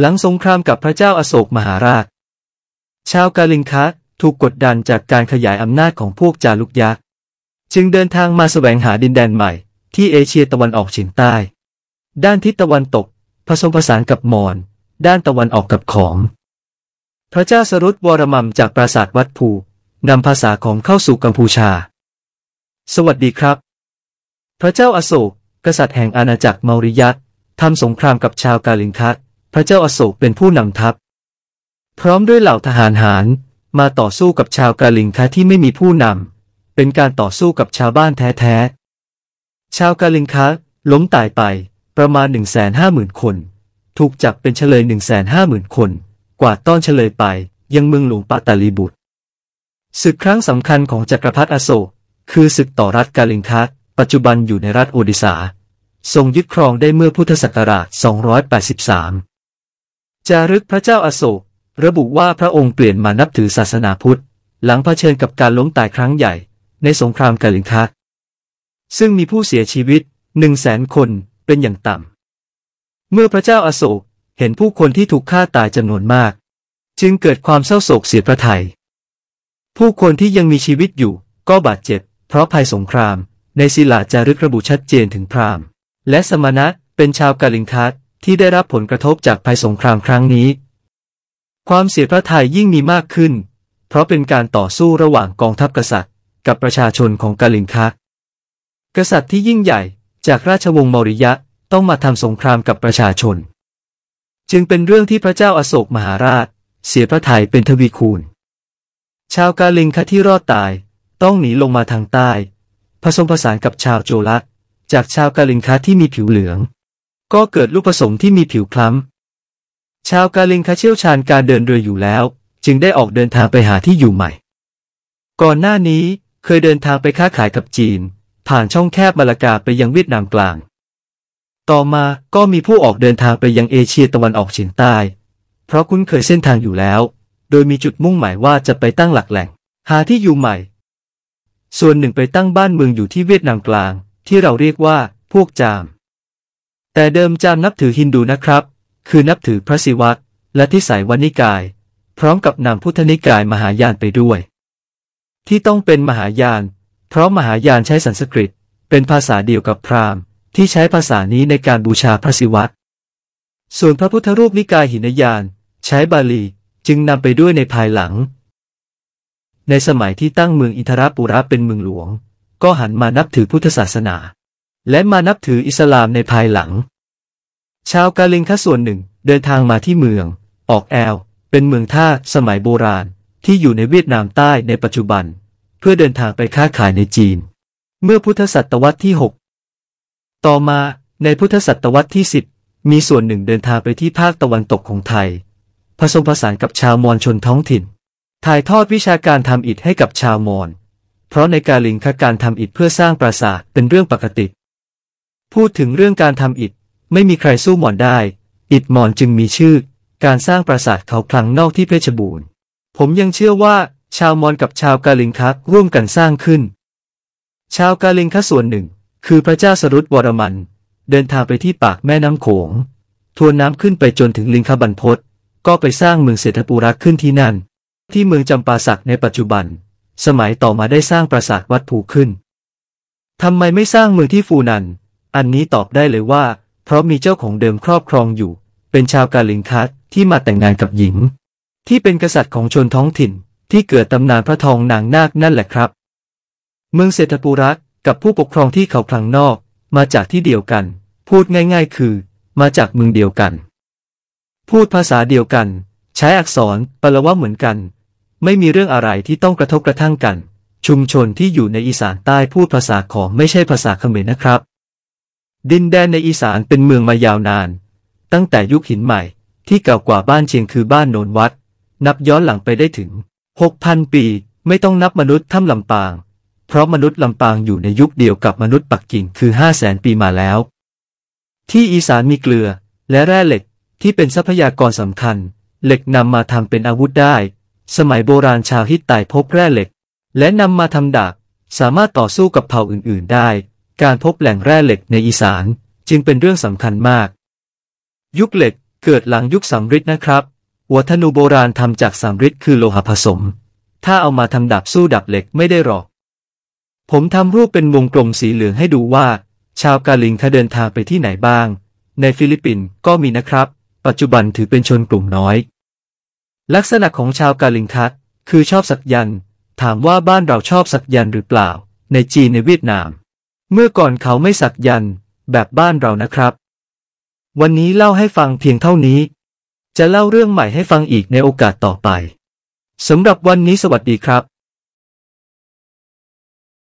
หลังสงครามกับพระเจ้าอาโศกมหาราช ชาวกาลิงคะถูกกดดันจากการขยายอำนาจของพวกจารุกยักษ์จึงเดินทางมาสแสวงหาดินแดนใหม่ ที่เอเชียตะวันออกเฉียงใต้ ด้านทิศตะวันตกผสมผสานกับมอญ ด้านตะวันออกกับของพระเจ้าสรุตวรมัมจากปราสาทวัดภูนำภาษาของเข้าสู่กัมพูชา สวัสดีครับ พระเจ้าอาโศก กษัตริย์แห่งอาณาจักรเมอริยัตทำสงครามกับชาวกาลิงคัตพระเจ้าอโศกเป็นผู้นำทัพพร้อมด้วยเหล่าทหารหารมาต่อสู้กับชาวกาลิงคาที่ไม่มีผู้นำเป็นการต่อสู้กับชาวบ้านแท้ๆ ชาวกาลิงคาล้มตายไปประมาณ150,000คนถูกจับเป็นเฉลย 150,000 คนกว่าต้อนเฉลยไป ยังเมืองหลวงปาตาลีบุตรศึกครั้งสำคัญของจักรพรรดิอโศกคือศึกต่อรัฐกาลิงคาปัจจุบันอยู่ในรัฐโอดิสาทรงยึดครองได้เมื่อพุทธศักราช283จารึกพระเจ้าอโศก ระบุว่าพระองค์เปลี่ยนมานับถือศาสนาพุทธ หลังเผชิญกับการล้มตายครั้งใหญ่ในสงครามกาลิงคะซึ่งมีผู้เสียชีวิตหนึ่งแสนคนเป็นอย่างต่ำ เมื่อพระเจ้าอาโศกเห็นผู้คนที่ถูกฆ่าตายจำนวนมาก จึงเกิดความเศร้าโศกเสียพระทยัยผู้คนที่ยังมีชีวิตอยู่ก็บาดเจ็บ เพราะภัยสงคราม ในศิลาจารึกระบุชัดเจนถึงพราหมณ์ และสมณะเป็นชาวกาลิงคัสที่ได้รับผลกระทบจากภัยสงครามครั้งนี้ ความเสียพระทัยยิ่งมีมากขึ้น เพราะเป็นการต่อสู้ระหว่างกองทัพกษัตริย์ กับประชาชนของกาลินคะ กษัตริย์ที่ยิ่งใหญ่จากราชวงศ์มอริยะต้องมาทำสงครามกับประชาชน จึงเป็นเรื่องที่พระเจ้าอโศกมหาราช เสียพระทัยเป็นทวีคูณ ชาวกาลิงคะที่รอดตาย ต้องหนีลงมาทางใต้ ผสมผสานกับชาวโจลักจากชาวกาลิงคะที่มีผิวเหลืองก็เกิดลูกผสมที่มีผิวคล้ำ ชาวกาลิงคาเชี่ยวชาญการเดินเรืออยู่แล้ว จึงได้ออกเดินทางไปหาที่อยู่ใหม่ ก่อนหน้านี้เคยเดินทางไปค้าขายกับจีน ผ่านช่องแคบมาลากาไปยังเวียดนามกลาง ต่อมาก็มีผู้ออกเดินทางไปยังเอเชียตะวันออกเฉียงใต้ เพราะคุ้นเคยเส้นทางอยู่แล้ว โดยมีจุดมุ่งหมายว่าจะไปตั้งหลักแหล่งหาที่อยู่ใหม่ ส่วนหนึ่งไปตั้งบ้านเมืองอยู่ที่เวียดนามกลาง ที่เราเรียกว่าพวกจามแต่เดิมจานนับถือฮินดูนะครับ คือนับถือพระศิวะและที่สายวันิกาย พร้อมกับนำพุทธนิกายมหายานไปด้วย ที่ต้องเป็นมหายาน เพราะมหายานใช้สันสกฤต เป็นภาษาเดียวกับพราหมณ์ ที่ใช้ภาษานี้ในการบูชาพระศิวะส่วนพระพุทธรูปนิกายหินยานใช้บาลี จึงนำไปด้วยในภายหลัง ในสมัยที่ตั้งเมืองอินทรปุระเป็นเมืองหลวง ก็หันมานับถือพุทธศาสนาและมานับถืออิสลามในภายหลัง ชาวกาลิงคะส่วนหนึ่งเดินทางมาที่เมือง ออกแอลเป็นเมืองท่าสมัยโบราณ ที่อยู่ในเวียดนามใต้ในปัจจุบัน เพื่อเดินทางไปค้าขายในจีน เมื่อพุทธศตวรรษที่ 6 ต่อมาในพุทธศตวรรษที่ 10 มีส่วนหนึ่งเดินทางไปที่ภาคตะวันตกของไทย ผสมผสานกับชาวมอญชนท้องถิ่นถ่ายทอดวิชาการทำอิฐให้กับชาวมอญเพราะในกาลิงคการทำอิฐเพื่อสร้างปราสาทเป็นเรื่องปกติพูดถึงเรื่องการทำอิฐไม่มีใครสู้หมอนได้ อิฐหมอนจึงมีชื่อการสร้างปราสาทเขาคลังนอกที่เพชรบูรณ์ ผมยังเชื่อว่า ชาวมอนกับชาวกาลิงคักร่วมกันสร้างขึ้น ชาวกาลิงคัส่วนหนึ่งคือพระเจ้าสรุตวรมัน เดินทางไปที่ปากแม่น้ำโขงทวนน้ำขึ้นไปจนถึงลิงคบันพศก็ไปสร้างเมืองเศรษฐปุระขึ้นที่นั่น ที่เมืองจำปาสักในปัจจุบัน สมัยต่อมาได้สร้างปราสาทวัดภูขึ้นทำไมไม่สร้างเมืองที่ฟูนันอันนี้ตอบได้เลยว่า เพราะมีเจ้าของเดิมครอบครองอยู่ เป็นชาวกาลิงคัสที่มาแต่งงานกับหญิง ที่เป็นกษัตริย์ของชนท้องถิ่นที่เกิดตำนานพระทองนางนาคนั่นแหละครับ เมืองเศรษฐปุรักกับผู้ปกครองที่เขาพลังนอก มาจากที่เดียวกัน พูดง่าย ๆ คือ มาจากเมืองเดียวกัน พูดภาษาเดียวกัน ใช้อักษรปละวะเหมือนกัน ไม่มีเรื่องอะไรที่ต้องกระทบกระทั่งกัน ชุมชนที่อยู่ในอีสานใต้พูดภาษาของไม่ใช่ภาษาเขมรนะครับดินแดนในอีสานเป็นเมืองมายาวนาน ตั้งแต่ยุคหินใหม่ ที่เก่ากว่าบ้านเชียงคือบ้านโนนวัด นับย้อนหลังไปได้ถึง 6,000 ปี ไม่ต้องนับมนุษย์ถ้ำลำปาง เพราะมนุษย์ลำปางอยู่ในยุคเดียวกับมนุษย์ปักกิ่งคือ 500,000 ปีมาแล้ว ที่อีสานมีเกลือและแร่เหล็กที่เป็นทรัพยากรสำคัญ เหล็กนำมาทำเป็นอาวุธได้ สมัยโบราณชาวฮิตไตพบแร่เหล็ก และนำมาทำดาบสามารถต่อสู้กับเผ่าอื่น ๆ ได้การพบแหล่งแร่เหล็กในอีสาน จึงเป็นเรื่องสำคัญมาก ยุคเหล็กเกิดหลังยุคสัมฤทธิ์นะครับ วัฒนุโบราณทำจากสัมฤทธิ์คือโลหะผสม ถ้าเอามาทำดับสู้ดับเหล็กไม่ได้หรอก ผมทำรูปเป็นวงกลมสีเหลืองให้ดูว่า ชาวกาลิงเขาเดินทางไปที่ไหนบ้าง ในฟิลิปปินส์ก็มีนะครับ ปัจจุบันถือเป็นชนกลุ่มน้อย ลักษณะของชาวกาลิงทัตคือชอบสักยัน ถามว่าบ้านเราชอบสักยันหรือเปล่า ในจีนในเวียดนามเมื่อก่อนเขาไม่สักยันแบบบ้านเรานะครับ วันนี้เล่าให้ฟังเพียงเท่านี้ จะเล่าเรื่องใหม่ให้ฟังอีกในโอกาสต่อไป สำหรับวันนี้สวัสดีครับ